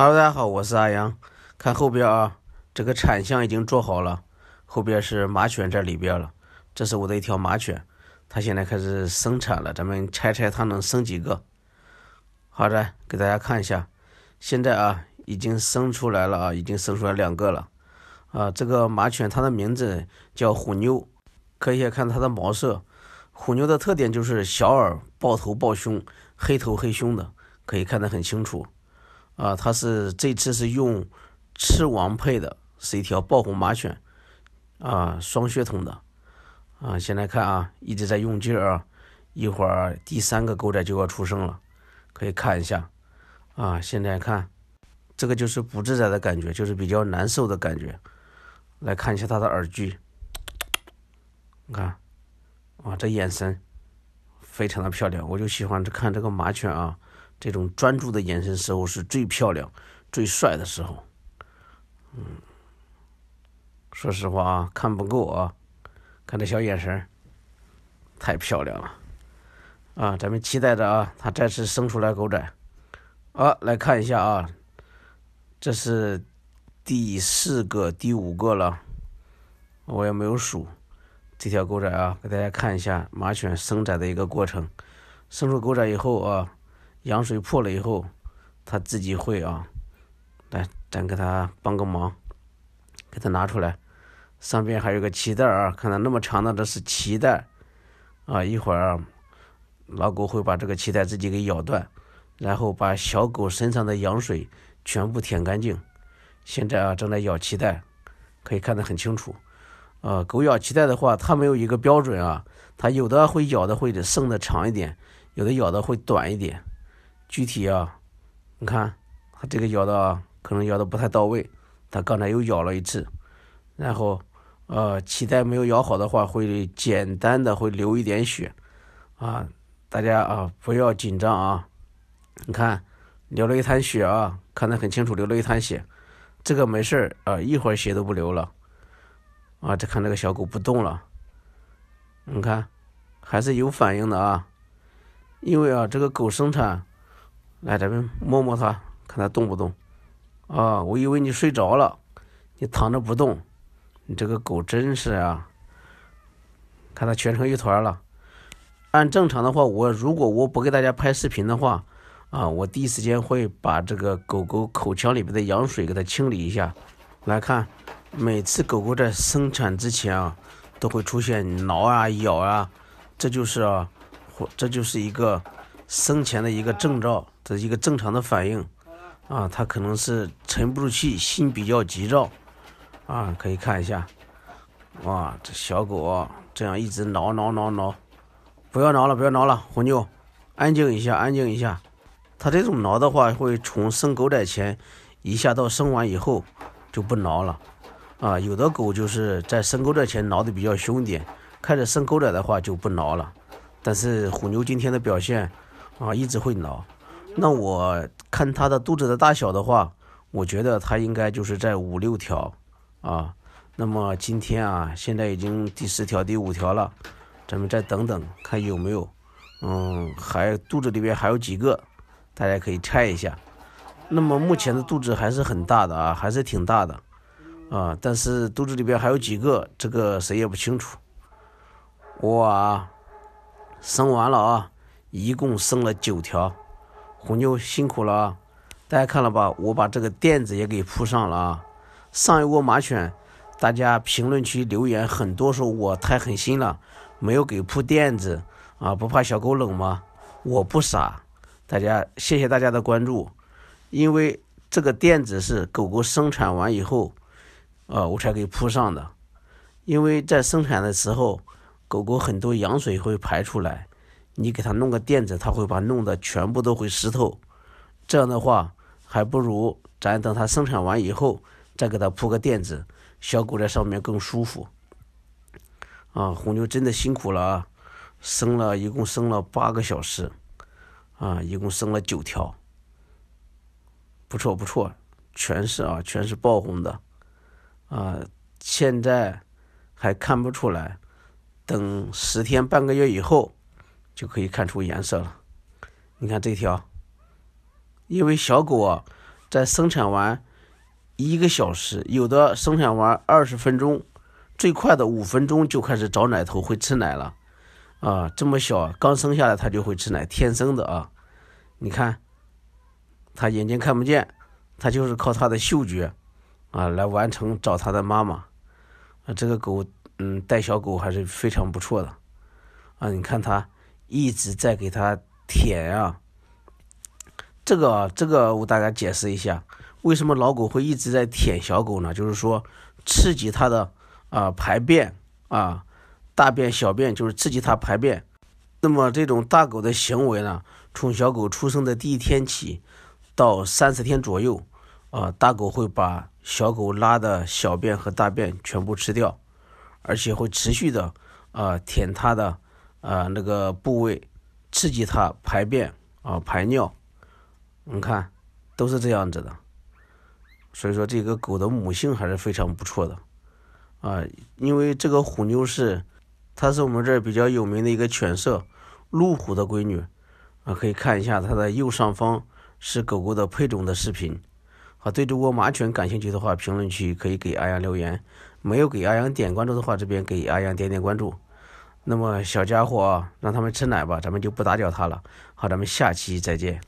Hello，大家好，我是阿阳。看后边啊，这个产箱已经做好了，后边是马犬在里边了。这是我的一条马犬，它现在开始生产了。咱们猜猜它能生几个？好的，给大家看一下，现在啊已经生出来了啊，已经生出来两个了。啊，这个马犬它的名字叫虎妞，可以看它的毛色。虎妞的特点就是小耳、抱头、抱胸，黑头黑胸的，可以看得很清楚。啊，它是这次是用赤王配的，是一条爆红马犬，啊，双血统的，啊，现在看啊，一直在用劲啊，一会儿第三个狗仔就要出生了，可以看一下，啊，现在看，这个就是不自在的感觉，就是比较难受的感觉，来看一下它的耳距，你看，哇，这眼神非常的漂亮，我就喜欢看这个马犬啊。这种专注的眼神时候是最漂亮、最帅的时候。嗯，说实话啊，看不够啊，看这小眼神，太漂亮了。啊，咱们期待着啊，它再次生出来狗仔。啊，来看一下啊，这是第四个、第五个了，我也没有数。这条狗仔啊，给大家看一下马犬生崽的一个过程。生出狗仔以后啊。羊水破了以后，它自己会啊。来，咱给它帮个忙，给它拿出来。上边还有个脐带啊，看它那么长的，这是脐带啊。一会儿啊，老狗会把这个脐带自己给咬断，然后把小狗身上的羊水全部舔干净。现在啊，正在咬脐带，可以看得很清楚。啊，狗咬脐带的话，它没有一个标准啊。它有的会咬的会剩的长一点，有的咬的会短一点。具体啊，你看他这个咬的啊，可能咬的不太到位。他刚才又咬了一次，然后呃，脐带没有咬好的话，会简单的会流一点血啊。大家啊，不要紧张啊。你看流了一滩血啊，看得很清楚，流了一滩血。这个没事儿啊，一会儿血都不流了。啊，再看这个小狗不动了，你看还是有反应的啊。因为啊，这个狗生产。来，咱们摸摸它，看它动不动。啊，我以为你睡着了，你躺着不动，你这个狗真是啊！看它蜷成一团了。按正常的话，我如果我不给大家拍视频的话，啊，我第一时间会把这个狗狗口腔里面的羊水给它清理一下。来看，每次狗狗在生产之前啊，都会出现挠啊、咬啊，这就是啊，这就是一个生前的一个征兆。这是一个正常的反应，啊，它可能是沉不住气，心比较急躁，啊，可以看一下，哇，这小狗啊，这样一直挠挠挠挠，不要挠了，不要挠了，虎妞，安静一下，安静一下。它这种挠的话，会从生狗仔前，一下到生完以后就不挠了，啊，有的狗就是在生狗仔前挠的比较凶点，开始生狗仔的话就不挠了，但是虎妞今天的表现啊，一直会挠。那我看它的肚子的大小的话，我觉得它应该就是在五六条啊。那么今天啊，现在已经第十条、第五条了，咱们再等等看有没有。嗯，还肚子里面还有几个，大家可以猜一下。那么目前的肚子还是很大的啊，还是挺大的啊，但是肚子里面还有几个，这个谁也不清楚。哇，生完了啊，一共生了九条。虎妞辛苦了啊！大家看了吧，我把这个垫子也给铺上了啊。上一窝马犬，大家评论区留言很多，说我太狠心了，没有给铺垫子啊，不怕小狗冷吗？我不傻，大家谢谢大家的关注，因为这个垫子是狗狗生产完以后，呃，我才给铺上的，因为在生产的时候，狗狗很多羊水会排出来。你给它弄个垫子，它会把弄的全部都会湿透。这样的话，还不如咱等它生产完以后再给它铺个垫子，小狗在上面更舒服。啊，红牛真的辛苦了啊！生了一共生了八个小时，啊，一共生了九条，不错不错，全是啊，全是爆红的，啊，现在还看不出来，等十天半个月以后。就可以看出颜色了。你看这条，因为小狗啊，在生产完一个小时，有的生产完二十分钟，最快的五分钟就开始找奶头会吃奶了。啊，这么小刚生下来它就会吃奶，天生的啊。你看，它眼睛看不见，它就是靠它的嗅觉啊来完成找它的妈妈。啊，这个狗嗯带小狗还是非常不错的。啊，你看它。一直在给它舔啊，这个这个我大家解释一下，为什么老狗会一直在舔小狗呢？就是说刺激它的啊排便啊，大便小便就是刺激它排便。那么这种大狗的行为呢，从小狗出生的第一天起到三十天左右啊，大狗会把小狗拉的小便和大便全部吃掉，而且会持续的啊舔它的。啊，那个部位刺激它排便啊排尿，你看都是这样子的，所以说这个狗的母性还是非常不错的啊，因为这个虎妞是它是我们这儿比较有名的一个犬舍，路虎的闺女啊，可以看一下它的右上方是狗狗的配种的视频，啊，对这窝马犬感兴趣的话，评论区可以给阿阳留言，没有给阿阳点关注的话，这边给阿阳点点关注。那么小家伙让他们吃奶吧，咱们就不打搅他了。好，咱们下期再见。